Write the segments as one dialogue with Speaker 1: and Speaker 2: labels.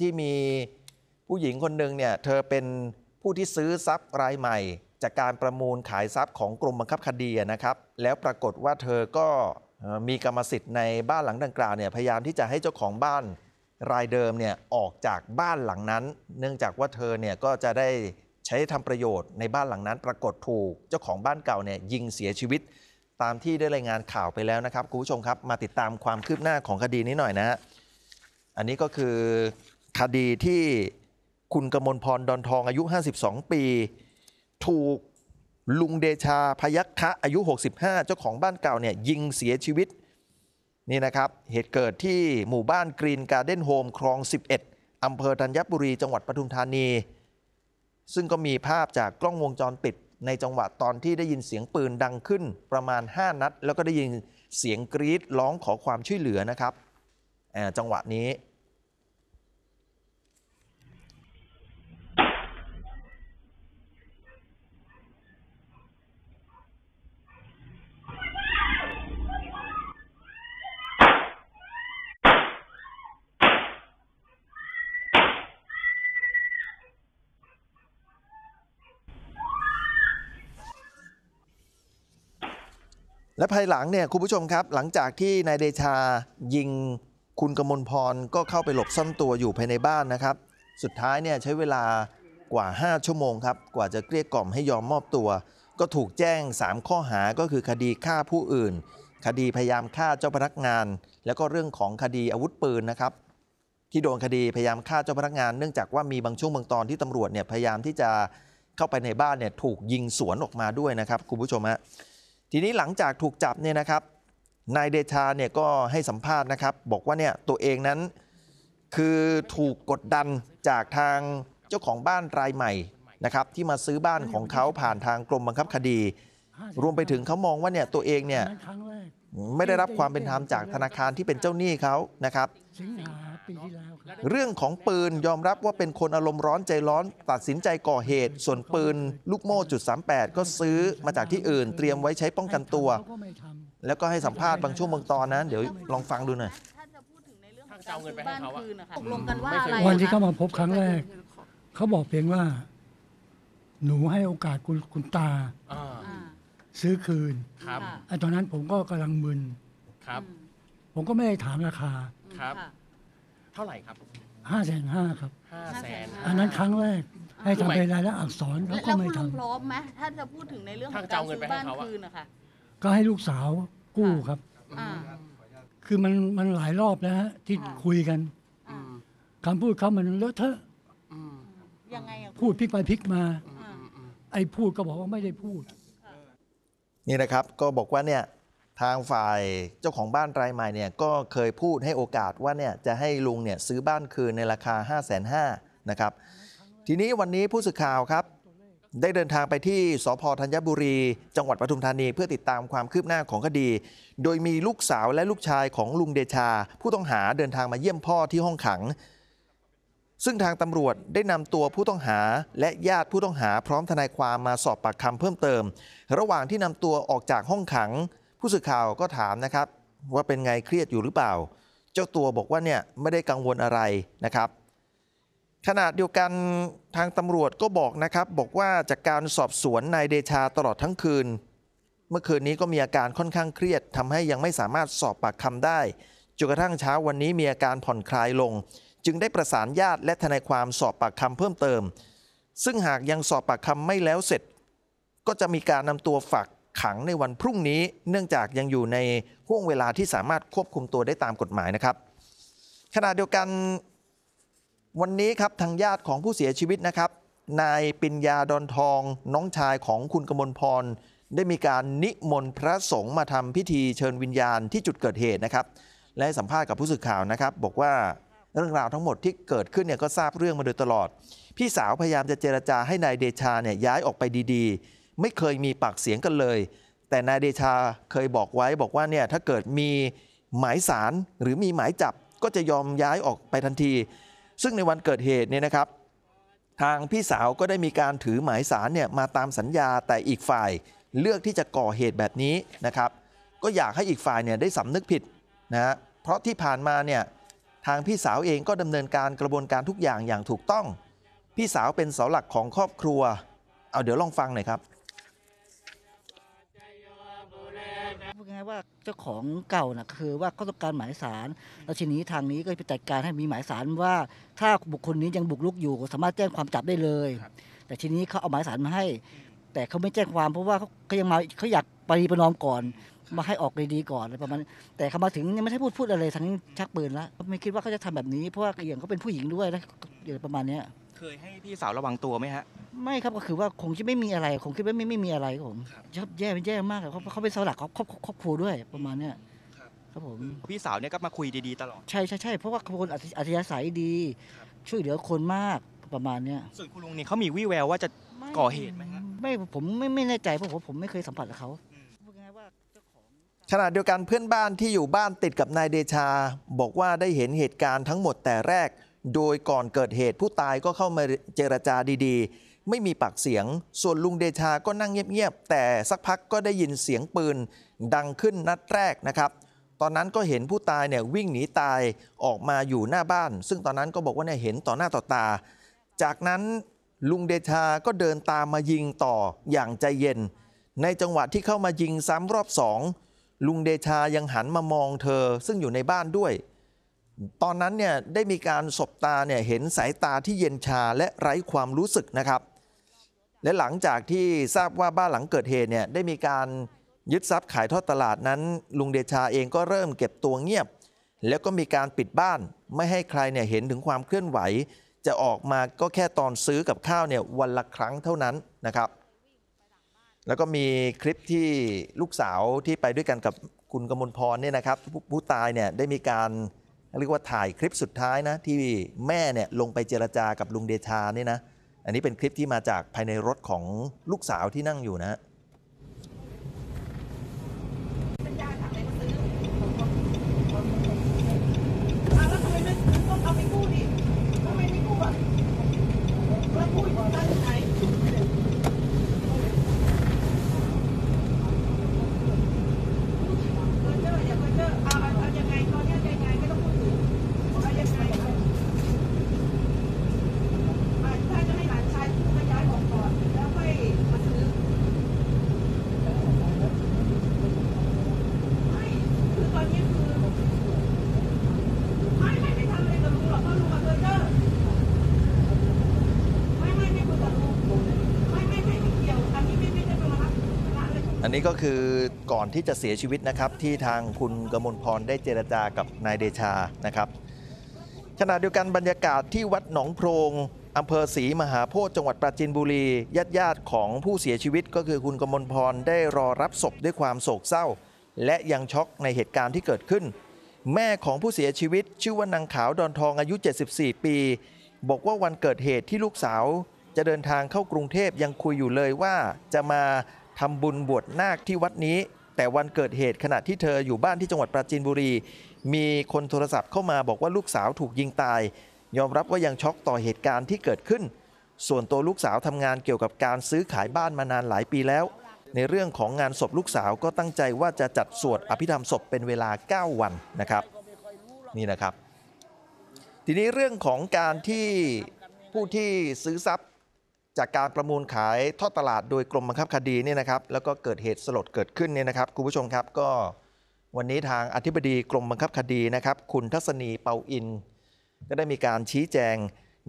Speaker 1: ที่มีผู้หญิงคนหนึ่งเนี่ยเธอเป็นผู้ที่ซื้อทรัพย์รายใหม่ จากการประมูลขายทรัพย์ของกรมบังคับคดีนะครับแล้วปรากฏว่าเธอก็มีกรรมสิทธิ์ในบ้านหลังดังกล่าวเนี่ยพยายามที่จะให้เจ้าของบ้านรายเดิมเนี่ยออกจากบ้านหลังนั้น เนื่องจากว่าเธอเนี่ยก็จะได้ใช้ทำประโยชน์ในบ้านหลังนั้น ปรากฏถูกเจ้าของบ้านเก่าเนี่ยยิงเสียชีวิตตามที่ได้รายงานข่าวไปแล้วนะครับคุณผู้ชมครับมาติดตามความคืบหน้าของคดีนี้หน่อยนะฮะอันนี้ก็คือคดีที่คุณกมลพร ดอนทองอายุ 52 ปี ถูกลุงเดชาพยัคฆะอายุ 65 เจ้าของบ้านเก่าเนี่ยยิงเสียชีวิตนี่นะครับเหตุเกิดที่หมู่บ้านกรีนการ์เด้นโฮมคลอง 11 อำเภอธัญบุรีจังหวัดปทุมธานี ซึ่งก็มีภาพจากกล้องวงจรปิดในจังหวะตอนที่ได้ยินเสียงปืนดังขึ้นประมาณ 5 นัด แล้วก็ได้ยินเสียงกรีดร้องขอความช่วยเหลือนะครับจังหวะนี้และภายหลังเนี่ยคุณผู้ชมครับ หลังจากที่นายเดชายิงคุณกมลพรก็เข้าไปหลบซ่อนตัวอยู่ภายในบ้านนะครับ สุดท้ายเนี่ยใช้เวลากว่า 5 ชั่วโมงครับ กว่าจะเกลี้ยกล่อมให้ยอมมอบตัว ก็ถูกแจ้ง 3 ข้อหาก็คือคดีฆ่าผู้อื่น คดีพยายามฆ่าเจ้าพนักงาน แล้วก็เรื่องของคดีอาวุธปืนนะครับ ที่โดนคดีพยายามฆ่าเจ้าพนักงานเนื่องจากว่ามีบางช่วงบางตอนที่ตำรวจเนี่ยพยายามที่จะเข้าไปในบ้านเนี่ยถูกยิงสวนออกมาด้วยนะครับคุณผู้ชมฮะทีนี้หลังจากถูกจับเนี่ยนะครับ นายเดชาเนี่ยก็ให้สัมภาษณ์นะครับ บอกว่าเนี่ยตัวเองนั้นคือถูกกดดันจากทางเจ้าของบ้านรายใหม่นะครับ ที่มาซื้อบ้านของเขาผ่านทางกรมบังคับคดี รวมไปถึงเขามองว่าเนี่ยตัวเองเนี่ยไม่ได้รับความเป็นธรรมจากธนาคารที่เป็นเจ้าหนี้เขานะครับเรื่องของปืนยอมรับว่าเป็นคนอารมณ์ร้อนใจร้อนตัดสินใจก่อเหตุ ส่วนปืนลูกโม่จุด38ก็ซื้อมาจากที่อื่นเตรียมไว้ใช้ป้องกันตัว แล้วก็ให้สัมภาษณ์บางช่วงบางตอนนะเดี๋ยวลองฟังดูหน่อยจะงนขนวะวันที่เขามาพบครั้งแรก เขาบอกเพียงว่า หนูให้โอกาสคุณคุณตาซื้อคืนไอ้ตอนนั้นผมก็กำลังมึนผมก็ไม่ได้ถามราคาเท่าไหร่ครับ ห้าแสนห้าครับห้าแสนอันนั้นครั้งแรก ให้ทำเป็นรายละอักษรแล้วก็ไม่คุณลุงทำพร้อมไหมถ้าจะพูดถึงในเรื่องของการซื้อบ้านคืนนะคะก็ให้ลูกสาว กู้ครับคือมันมันหลายรอบแล้วฮะที่คุยกันอาคำพูดเขามันเลอะเทอะพูดพลิกไปพลิกมา ไอ้พูดก็บอกว่าไม่ได้พูด นี่นะครับ ก็บอกว่าเนี่ยทางฝ่ายเจ้าของบ้านรายใหม่เนี่ยก็เคยพูดให้โอกาสว่าเนี่ยจะให้ลุงเนี่ยซื้อบ้านคืน ในราคา 5 5 0 0 0นะครับ ทีนี้วันนี้ผู้สื่อข่าวครับ ได้เดินทางไปที่สพธัญบุรี จังหวัดปทุมธานีเพื่อติดตามความคืบหน้าของคดี โดยมีลูกสาวและลูกชายของลุงเดชา ผู้ต้องหาเดินทางมาเยี่ยมพ่อที่ห้องขัง ซึ่งทางตำรวจได้นำตัวผู้ต้องหาและญาติผู้ต้องหาพร้อมทนายความมาสอบปากคำเพิ่มเติม ระหว่างที่นำตัวออกจากห้องขังผู้สื่อข่าวก็ถามนะครับ ว่าเป็นไงเครียดอยู่หรือเปล่า เจ้าตัวบอกว่าเนี่ยไม่ได้กังวลอะไรนะครับ ขณะเดียวกันทางตำรวจก็บอกนะครับบอกว่าจากการสอบสวนนายเดชาตลอดทั้งคืน เมื่อคืนนี้ก็มีอาการค่อนข้างเครียดทำให้ยังไม่สามารถสอบปากคำได้จนกระทั่งเช้าวันนี้มีอาการผ่อนคลายลง จึงได้ประสานญาติและทนายความสอบปากคำเพิ่มเติม ซึ่งหากยังสอบปากคำไม่แล้วเสร็จ ก็จะมีการนำตัวฝากขังในวันพรุ่งนี้เนื่องจากยังอยู่ในห่วงเวลาที่สามารถควบคุมตัวได้ตามกฎหมายนะครับขณะเดียวกันวันนี้ครับทางญาติของผู้เสียชีวิตนะครับนายปิญญา ดอนทอง น้องชายของคุณกมลพร ได้มีการนิมนต์พระสงฆ์มาทำพิธีเชิญวิญญาณที่จุดเกิดเหตุนะครับและสัมภาษณ์กับผู้สื่อข่าวนะครับ บอกว่าเรื่องราวทั้งหมดที่เกิดขึ้นเนี่ยก็ทราบเรื่องมาโดยตลอด พี่สาวพยายามจะเจรจาให้นายเดชาเนี่ยย้ายออกไปดี ๆไม่เคยมีปากเสียงกันเลย แต่นายเดชาเคยบอกไว้บอกว่าเนี่ยถ้าเกิดมีหมายสารหรือมีหมายจับก็จะยอมย้ายออกไปทันที ซึ่งในวันเกิดเหตุเนี่ยนะครับ ทางพี่สาวก็ได้มีการถือหมายสารเนี่ยมาตามสัญญาแต่อีกฝ่ายเลือกที่จะก่อเหตุแบบนี้นะครับ ก็อยากให้อีกฝ่ายเนี่ยได้สำนึกผิดนะะเพราะที่ผ่านมาเนี่ยทางพี่สาวเองก็ดำเนินการกระบวนการทุกอย่างอย่างถูกต้อง พี่สาวเป็นเสาหลักของครอบครัว เอาเดี๋ยวลองฟังหน่อยครับไงว่าเจ้าของเก่านะคือว่าเขาต้องการหมายสารแล้วทีนี้ทางนี้ก็ไปจัดการให้มีหมายสารว่าถ้าบุคคลนี้ยังบุกลุกอยู่สามารถแจ้งความจับได้เลย แต่ทีนี้เขาเอาหมายสารมาให้ แต่เขาไม่แจ้งความเพราะว่าเขายังมาเขาอยากปรีประนอมก่อน มาให้ออกดีๆก่อนอะไรประมาณแต่เขามาถึงยังไม่ได้พูดพูดอะไร ทั้งชักปืนแล้ว ไม่คิดว่าเขาจะทำแบบนี้เพราะว่าอย่างเขาเป็นผู้หญิงด้วยนะอย่างประมาณเนี้ยเคยให้พี่สาวระวังตัวไหมฮะไม่ครับก็คือว่าคงจะไม่มีอะไรคงคิดว่าไม่ไม่มีอะไรครับผมบแย่เป็นแย่มากเขาเขาเป็นเสาหลักครอบครอบครอบครัวด้วยประมาณเนี้ยครับผมพี่สาวเนี่ยก็มาคุยดีๆตลอดใช่ใช่ใช่เพราะว่าคนอัธอัธยาศัยดี ช่วยเหลือคนมากประมาณเนี้ยส่วนคุณลุงนี่เขามีวี่แววว่าจะก่อเหตุไหมฮะไม่ผมไม่ไม่แน่ใจเพราะผมผมไม่เคยสัมผัสกับเขาาขณะเดียวกันเพื่อนบ้านที่อยู่บ้านติดกับนายเดชา บอกว่าได้เห็นเหตุการณ์ทั้งหมดแต่แรกโดยก่อนเกิดเหตุผู้ตายก็เข้ามาเจรจาดีๆ ไม่มีปากเสียง ส่วนลุงเดชาก็นั่งเงียบๆ แต่สักพักก็ได้ยินเสียงปืนดังขึ้นนัดแรกนะครับ ตอนนั้นก็เห็นผู้ตายเนี่ยวิ่งหนีตายออกมาอยู่หน้าบ้าน ซึ่งตอนนั้นก็บอกว่าเนี่ยเห็นต่อหน้าต่อตา จากนั้นลุงเดชาก็เดินตามมายิงต่ออย่างใจเย็น ในจังหวะที่เข้ามายิงซ้ำรอบสองลุงเดชา ยังหันมามองเธอซึ่งอยู่ในบ้านด้วยตอนนั้นเนี่ยได้มีการสบตาเนี่ยเห็นสายตาที่เย็นชาและไร้ความรู้สึกนะครับ และหลังจากที่ทราบว่าบ้านหลังเกิดเหตุเนี่ยได้มีการยึดทรัพย์ขายทอดตลาดนั้นลุงเดชาเองก็เริ่มเก็บตัวเงียบแล้วก็มีการปิดบ้านไม่ให้ใครเนี่ยเห็นถึงความเคลื่อนไหว จะออกมาก็แค่ตอนซื้อกับข้าวเนี่ยวันละครั้งเท่านั้นนะครับ แล้วก็มีคลิปที่ลูกสาวที่ไปด้วยกันกับคุณกมลพรเนี่ยนะครับผู้ตายเนี่ยได้มีการเรียกว่าถ่ายคลิปสุดท้ายนะ ที่แม่เนี่ยลงไปเจรจากับลุงเดชาเนี่ยนะอันนี้เป็นคลิปที่มาจากภายในรถของลูกสาวที่นั่งอยู่นะนนี้ก็คือก่อนที่จะเสียชีวิตนะครับที่ทางคุณกมลพรได้เจรจากับนายเดชา นะครับขณะเดียวกันบรรยากาศที่วัดหนองโพรงอำเภอศรีมหาโพธิจังหวัดปราจีนบุรีญาติญาติของผู้เสียชีวิต ก็คือคุณกมลพรได้รอรับศพด้วยความโศกเศร้า และยังช็อกในเหตุการณ์ที่เกิดขึ้น แม่ของผู้เสียชีวิตชื่อว่านางขาวดอนทองอายุ 74 ปี บอกว่าวันเกิดเหตุที่ลูกสาว จะเดินทางเข้ากรุงเทพยังคุยอยู่เลยว่าจะมาทำบุญบวชนาคที่วัดนี้ แต่วันเกิดเหตุขณะที่เธออยู่บ้านที่จังหวัดปราจีนบุรี มีคนโทรศัพท์เข้ามาบอกว่าลูกสาวถูกยิงตาย ยอมรับว่ายังช็อกต่อเหตุการณ์ที่เกิดขึ้น ส่วนตัวลูกสาวทำงานเกี่ยวกับการซื้อขายบ้านมานานหลายปีแล้ว ในเรื่องของงานศพลูกสาวก็ตั้งใจว่าจะจัดสวดอภิธรรมศพเป็นเวลา 9 วันนะครับนี่นะครับทีนี้เรื่องของการที่ผู้ที่ซื้อทรัพยจากการประมูลขายทอดตลาดโดยกรมบังคับคดีเนี่ยนะครับ แล้วก็เกิดเหตุสลดเกิดขึ้นเนี่ยนะครับคุณผู้ชมครับก็ วันนี้ทางอธิบดีกรมบังคับคดีนะครับ คุณทัศนีเปาอินก็ได้มีการชี้แจง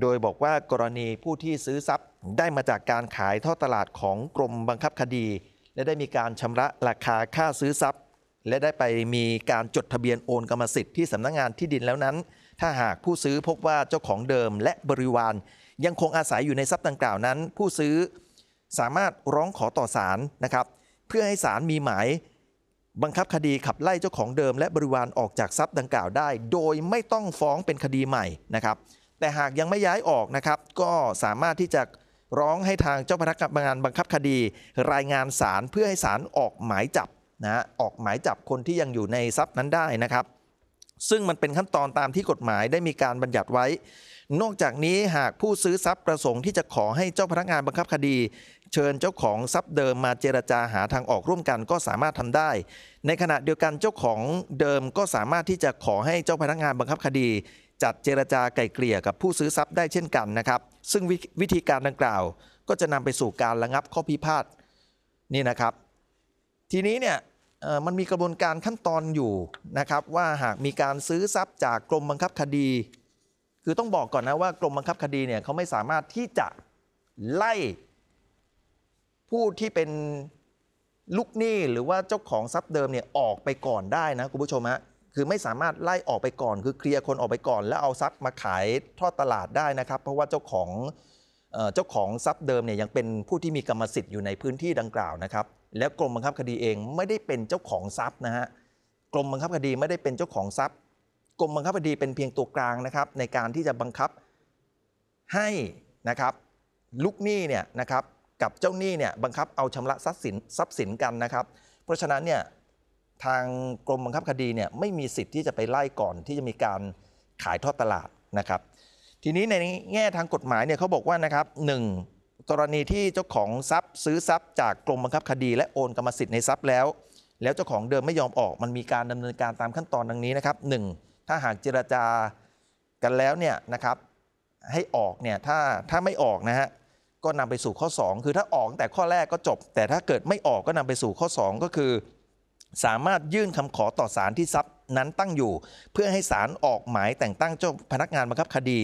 Speaker 1: โดยบอกว่ากรณีผู้ที่ซื้อทรัพย์ ได้มาจากการขายทอดตลาดของกรมบังคับคดี และได้มีการชำระราคาค่าซื้อทรัพย์ และได้ไปมีการจดทะเบียนโอนกรรมสิทธิ์ที่สำนักงงานที่ดินแล้วนั้น ถ้าหากผู้ซื้อพบว่าเจ้าของเดิมและบริวารยังคงอาศัยอยู่ในทรัพย์ดังกล่าวนั้น ผู้ซื้อสามารถร้องขอต่อศาลนะครับ เพื่อให้ศาลมีหมายบังคับคดีขับไล่เจ้าของเดิมและบริวารออกจากทรัพย์ดังกล่าวได้ โดยไม่ต้องฟ้องเป็นคดีใหม่นะครับ แต่หากยังไม่ย้ายออกนะครับ ก็สามารถที่จะร้องให้ทางเจ้าพนักงานบังคับคดี รายงานศาลเพื่อให้ศาลออกหมายจับนะออกหมายจับคนที่ยังอยู่ในทรัพย์นั้นได้นะครับซึ่งมันเป็นขั้นตอนตามที่กฎหมายได้มีการบัญญัติไว้ นอกจากนี้หากผู้ซื้อทรัพย์ประสงค์ที่จะขอให้เจ้าพนักงานบังคับคดี เชิญเจ้าของทรัพย์เดิมมาเจรจาหาทางออกร่วมกันก็สามารถทำได้ ในขณะเดียวกันเจ้าของเดิมก็สามารถที่จะขอให้เจ้าพนักงานบังคับคดี จัดเจรจาไกล่เกลี่ยกับผู้ซื้อทรัพย์ได้เช่นกันนะครับ ซึ่งววิธีการดังกล่าว ก็จะนำไปสู่การระงับข้อพิพาทนี่นะครับ ทีนี้เนี่ยมันมีกระบวนการขั้นตอนอยู่นะครับ ว่าหากมีการซื้อทรัพย์จากกรมบังคับคดี คือต้องบอกก่อนนะ ว่ากรมบังคับคดีเนี่ยเขาไม่สามารถที่จะไล่ ผู้ที่เป็นลูกหนี้ หรือว่าเจ้าของทรัพย์เดิมเนี่ยออกไปก่อนได้นะ คุณผู้ชมฮะคือไม่สามารถไล่ออกไปก่อน คือเคลียร์คนออกไปก่อน แล้วเอาทรัพย์มาขายทอดตลาดได้นะครับ เพราะว่าเจ้าของเจ้าของทรัพย์เดิมเนี่ยยังเป็นผู้ที่มีกรรมสิทธิ์อยู่ในพื้นที่ดังกล่าวนะครับแล้วกรมบังคับคดีเองไม่ได้เป็นเจ้าของทรัพย์นะฮะกรมบังคับคดีไม่ได้เป็นเจ้าของทรัพย์กรมบังคับคดีเป็นเพียงตัวกลางนะครับในการที่จะบังคับให้นะครับลูกหนี้เนี่ยนะครับกับเจ้าหนี้เนี่ยบังคับเอาชำระทรัพย์สินทรัพย์สินกันนะครับ เพราะฉะนั้นเนี่ยทางกรมบังคับคดีเนี่ยไม่มีสิทธิ์ที่จะไปไล่ก่อนที่จะมีการขายทอดตลาดนะครับทีนี้ในแง่ทางกฎหมายเนี่ยเขาบอกว่านะครับหนึ่งกรณีที่เจ้าของทรัพย์ ซื้อทรัพย์จากกรมบังคับคดีและโอนกรรมสิทธิ์ในทรัพย์แล้ว แล้วเจ้าของเดิมไม่ยอมออกมันมีการดำเนินการตามขั้นตอนดังนี้นะครับหถ้าหากเจรจากันแล้วเนี่ยนะครับให้ออกเนี่ยถ้าถ้าไม่ออกนะฮะก็นำไปสู่ข้อ 2 คือถ้าออกแต่ข้อแรกก็จบ แต่ถ้าเกิดไม่ออกก็นำไปสู่ข้อ 2 ก็คือ สามารถยื่นคำขอต่อศาลที่ทรัพย์นั้นตั้งอยู่ เพื่อให้ศาลออกหมายแต่งตั้งเจ้าพนักงานบังคับคดี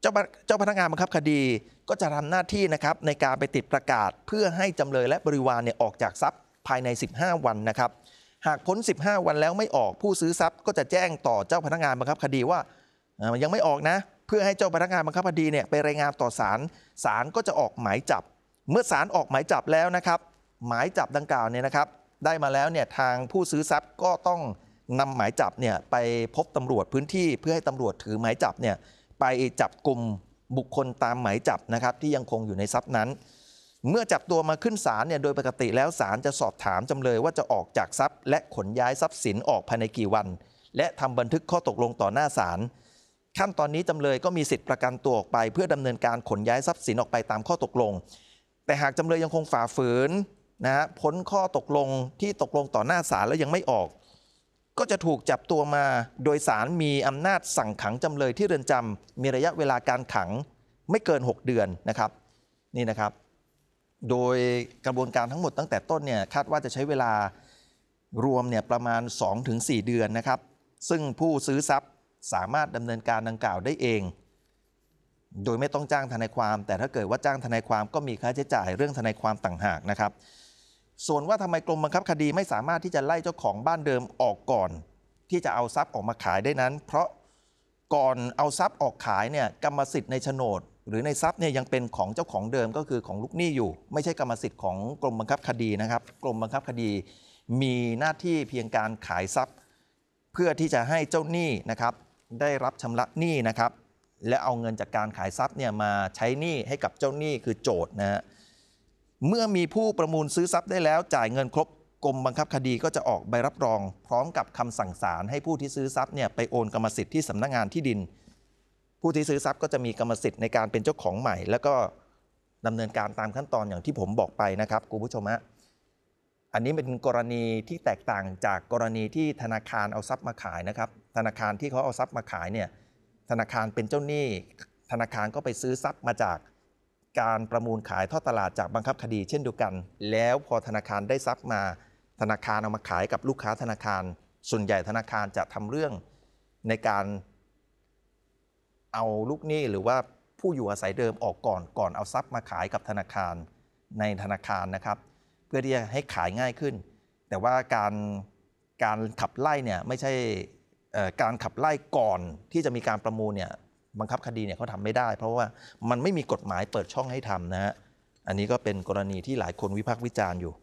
Speaker 1: เจ้าเจ้าพนักงานบังคับคดีก็จะทำหน้าที่นะครับในการไปติดประกาศเพื่อให้จำเลยและบริวารเนี่ยออกจากทรัพย์ภายใน 15 วันนะครับ หากพ้น 15 วันแล้วไม่ออกผู้ซื้อทรัพย์ก็จะแจ้งต่อเจ้าพนักงานบังคับคดีว่ายังไม่ออกนะ เพื่อให้เจ้าพนักงานบังคับคดีเนี่ยไปรายงานต่อศาลศาลก็จะออกหมายจับ เมื่อศาลออกหมายจับแล้วนะครับหมายจับดังกล่าวเนี่ยนะครับ ได้มาแล้วเนี่ยทางผู้ซื้อทรัพย์ก็ต้องนำหมายจับเนี่ยไปพบตำรวจพื้นที่ เพื่อให้ตำรวจถือหมายจับเนี่ยไปจับกลุ่มบุคคลตามหมายจับนะครับที่ยังคงอยู่ในทรัพย์นั้น เมื่อจับตัวมาขึ้นศาลเนี่ยโดยปกติแล้วศาลจะสอบถามจำเลยว่าจะออกจากทรัพย์และขนย้ายทรัพย์สินออกภายในกี่วัน และทำบันทึกข้อตกลงต่อหน้าศาลขั้นตอนนี้จำเลยก็มีสิทธิ์ประกันตัวออกไป เพื่อดำเนินการขนย้ายทรัพย์สินออกไปตามข้อตกลง แต่หากจำเลยยังคงฝ่าฝืนนะฮะพ้นข้อตกลงที่ตกลงต่อหน้าศาลแล้วยังไม่ออกก็จะถูกจับตัวมาโดยสารมีอำนาจสั่งขังจำเลยที่เรือนจำ มีระยะเวลาการขังไม่เกิน 6 เดือนนะครับนี่นะครับ โดยกระบวนการทั้งหมดตั้งแต่ต้นเนี่ยคาดว่าจะใช้เวลารวมเนี่ยประมาณ 2-4 เดือนนะครับ ซึ่งผู้ซื้อทรัพย์สามารถดำเนินการดังกล่าวได้เอง โดยไม่ต้องจ้างทนายความ แต่ถ้าเกิดว่าจ้างทนายความก็มีค่าใช้จ่ายเรื่องทนายความต่างหากนะครับส่วนว่าทำไมกรมบังคับคดีไม่สามารถที่จะไล่เจ้าของบ้านเดิมออกก่อน ที่จะเอาทรัพย์ออกมาขายได้นั้น เพราะก่อนเอาทรัพย์ออกขายเนี่ยกรรมสิทธิ์ในโฉนด หรือในทรัพย์เนี่ยยังเป็นของเจ้าของเดิมก็คือของลูกหนี้อยู่ไม่ใช่กรรมสิทธิ์ของกรมบังคับคดีนะครับกรมบังคับคดี มีหน้าที่เพียงการขายทรัพย์ เพื่อที่จะให้เจ้าหนี้นะครับ ได้รับชำระหนี้นะครับ และเอาเงินจากการขายทรัพย์เนี่ยมาใช้หนี้ให้กับเจ้าหนี้คือโจทย์นะฮะเมื่อมีผู้ประมูลซื้อทรัพย์ได้แล้วจ่ายเงินครบกรมบังคับคดีก็จะออกใบรับรอง พร้อมกับคำสั่งศาลให้ผู้ที่ซื้อทรัพย์เนี่ยไปโอนกรรมสิทธิ์ที่สำนักงงานที่ดิน ผู้ที่ซื้อทรัพย์ก็จะมีกรรมสิทธิ์ในการเป็นเจ้าของใหม่ แล้วก็ดำเนินการตามขั้นตอนอย่างที่ผมบอกไปนะครับคุณผู้ชมฮะอันนี้เป็นกรณีที่แตกต่างจากกรณีที่ธนาคารเอาทรัพย์มาขายนะครับ ธนาคารที่เขาเอาทรัพย์มาขายเนี่ยธนาคารเป็นเจ้าหนี้ธนาคารก็ไปซื้อทรัพย์มาจากการประมูลขายท่อตลาดจากบังคับคดี เช่นเดียวกัน แล้วพอธนาคารได้ซับมา ธนาคารเอามาขายกับลูกค้าธนาคาร ส่วนใหญ่ธนาคารจะทำเรื่องในการเอาลูกหนี้หรือว่าผู้อยู่อาศัยเดิมออกก่อนก่อนเอาทรัพย์มาขายกับธนาคารในธนาคารนะครับ เพื่อที่จะให้ขายง่ายขึ้น แต่ว่าการการขับไล่เนี่ยไม่ใช่การขับไล่ก่อนที่จะมีการประมูลเนี่ยบังคับคดีเนี่ยเขาทำไม่ได้ เพราะว่ามันไม่มีกฎหมายเปิดช่องให้ทำนะฮะอันนี้ก็เป็นกรณีที่หลายคนวิพากษ์วิจารณ์อยู่